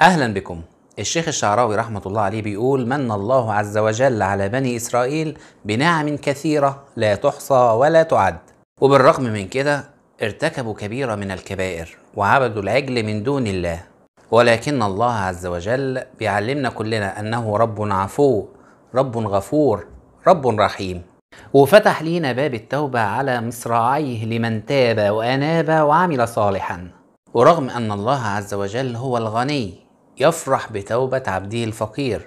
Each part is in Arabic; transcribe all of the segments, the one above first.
أهلا بكم الشيخ الشعراوي رحمة الله عليه بيقول من الله عز وجل على بني إسرائيل بنعم كثيرة لا تحصى ولا تعد وبالرغم من كده ارتكبوا كبيرة من الكبائر وعبدوا العجل من دون الله ولكن الله عز وجل بيعلمنا كلنا أنه رب عفو رب غفور رب رحيم وفتح لينا باب التوبة على مصراعيه لمن تاب وأناب وعمل صالحا ورغم أن الله عز وجل هو الغني يفرح بتوبة عبده الفقير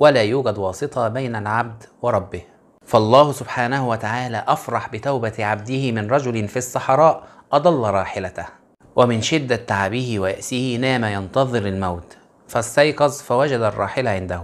ولا يوجد واسطة بين العبد وربه فالله سبحانه وتعالى أفرح بتوبة عبده من رجل في الصحراء أضل راحلته ومن شدة تعبه ويأسه نام ينتظر الموت فاستيقظ فوجد الراحلة عنده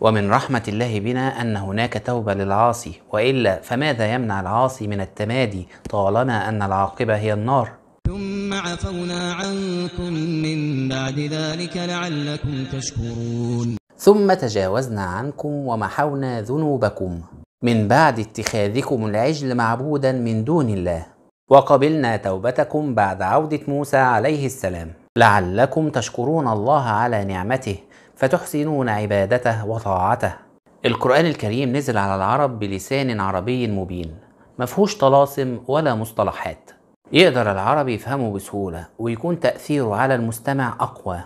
ومن رحمة الله بنا أن هناك توبة للعاصي وإلا فماذا يمنع العاصي من التمادي طالما أن العاقبة هي النار ثم عفونا عنكم من بعد ذلك لعلكم تشكرون ثم تجاوزنا عنكم ومحونا ذنوبكم من بعد اتخاذكم العجل معبودا من دون الله وقبلنا توبتكم بعد عودة موسى عليه السلام لعلكم تشكرون الله على نعمته فتحسنون عبادته وطاعته القرآن الكريم نزل على العرب بلسان عربي مبين مفهوش طلاسم ولا مصطلحات يقدر العرب يفهمه بسهولة ويكون تأثيره على المستمع أقوى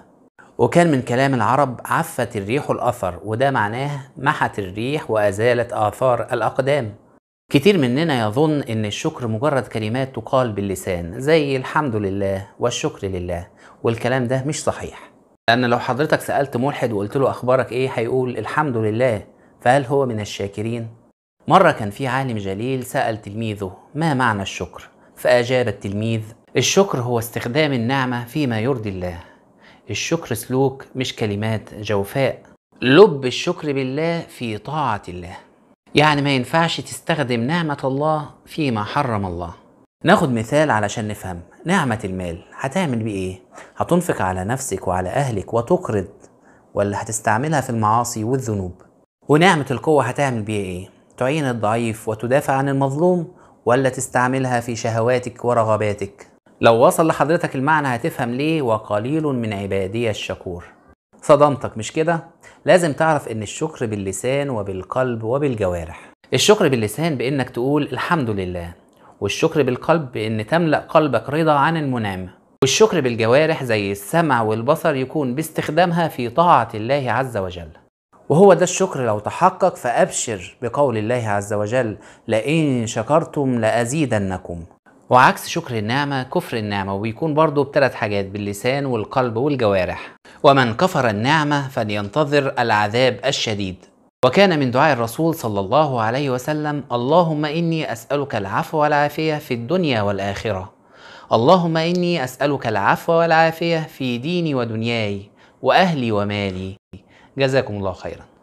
وكان من كلام العرب عفت الريح الأثر وده معناه محت الريح وأزالت آثار الأقدام كتير مننا يظن ان الشكر مجرد كلمات تقال باللسان زي الحمد لله والشكر لله والكلام ده مش صحيح لان لو حضرتك سألت ملحد وقلت له اخبارك ايه هيقول الحمد لله فهل هو من الشاكرين؟ مرة كان في عالم جليل سأل تلميذه ما معنى الشكر؟ فأجاب التلميذ الشكر هو استخدام النعمة فيما يرضي الله الشكر سلوك مش كلمات جوفاء لب الشكر بالله في طاعة الله يعني ما ينفعش تستخدم نعمة الله فيما حرم الله ناخد مثال علشان نفهم نعمة المال هتعمل بيه ايه؟ هتنفق على نفسك وعلى أهلك وتقرض ولا هتستعملها في المعاصي والذنوب ونعمة القوة هتعمل بيها ايه؟ تعين الضعيف وتدافع عن المظلوم ولا تستعملها في شهواتك ورغباتك لو وصل لحضرتك المعنى هتفهم ليه وقليل من عبادي الشكور صدمتك مش كده لازم تعرف ان الشكر باللسان وبالقلب وبالجوارح الشكر باللسان بانك تقول الحمد لله والشكر بالقلب بان تملا قلبك رضا عن المنعم والشكر بالجوارح زي السمع والبصر يكون باستخدامها في طاعه الله عز وجل وهو ده الشكر لو تحقق فأبشر بقول الله عز وجل لئن شكرتم لأزيدنكم وعكس شكر النعمة كفر النعمة وبيكون برضه بثلاث حاجات باللسان والقلب والجوارح ومن كفر النعمة فلينتظر العذاب الشديد وكان من دعاء الرسول صلى الله عليه وسلم اللهم إني أسألك العفو والعافية في الدنيا والآخرة اللهم إني أسألك العفو والعافية في ديني ودنياي وأهلي ومالي جزاكم الله خيرا